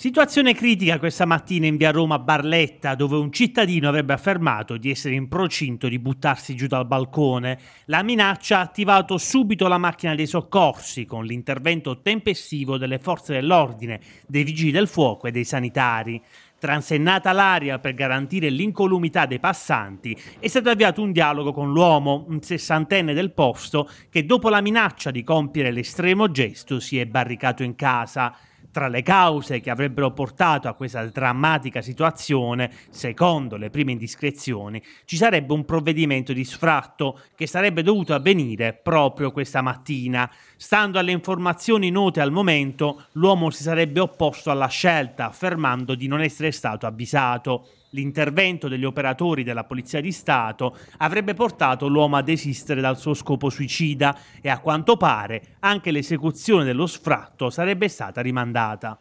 Situazione critica questa mattina in via Roma Barletta, dove un cittadino avrebbe affermato di essere in procinto di buttarsi giù dal balcone. La minaccia ha attivato subito la macchina dei soccorsi con l'intervento tempestivo delle forze dell'ordine, dei vigili del fuoco e dei sanitari. Transennata l'aria per garantire l'incolumità dei passanti, è stato avviato un dialogo con l'uomo, un sessantenne del posto, che dopo la minaccia di compiere l'estremo gesto si è barricato in casa. Tra le cause che avrebbero portato a questa drammatica situazione, secondo le prime indiscrezioni, ci sarebbe un provvedimento di sfratto che sarebbe dovuto avvenire proprio questa mattina. Stando alle informazioni note al momento, l'uomo si sarebbe opposto alla scelta, affermando di non essere stato avvisato. L'intervento degli operatori della Polizia di Stato avrebbe portato l'uomo a desistere dal suo scopo suicida e a quanto pare anche l'esecuzione dello sfratto sarebbe stata rimandata data.